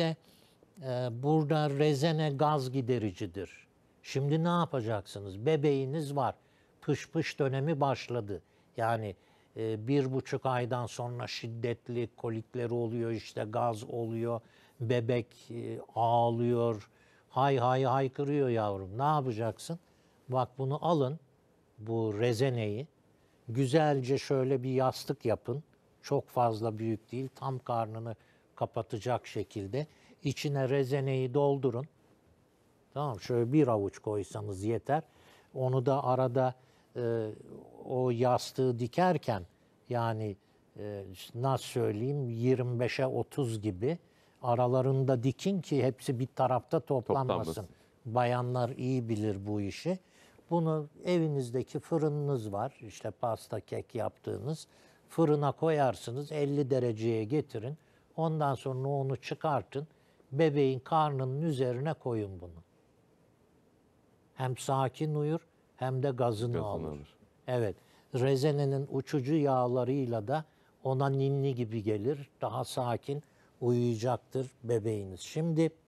Özellikle e, burada rezene gaz gidericidir. Şimdi ne yapacaksınız? Bebeğiniz var. Pış pış dönemi başladı. Yani e, bir buçuk aydan sonra şiddetli kolikleri oluyor, işte gaz oluyor, bebek e, ağlıyor, hay hay haykırıyor yavrum. Ne yapacaksın? Bak bunu alın, bu rezeneyi. Güzelce şöyle bir yastık yapın. Çok fazla büyük değil, tam karnını kapatacak şekilde içine rezeneyi doldurun. Tamam şöyle bir avuç koysanız yeter. Onu da arada e, o yastığı dikerken yani e, nasıl söyleyeyim 25'e 30 gibi aralarında dikin ki hepsi bir tarafta toplanmasın. Toplanmasın. Bayanlar iyi bilir bu işi. Bunu evinizdeki fırınınız var. işte pasta kek yaptığınız fırına koyarsınız 50 dereceye getirin. Ondan sonra onu çıkartın. Bebeğin karnının üzerine koyun bunu. Hem sakin uyur hem de gazını, gazını alır. alır. Evet. Rezenenin uçucu yağlarıyla da ona ninni gibi gelir. Daha sakin uyuyacaktır bebeğiniz. Şimdi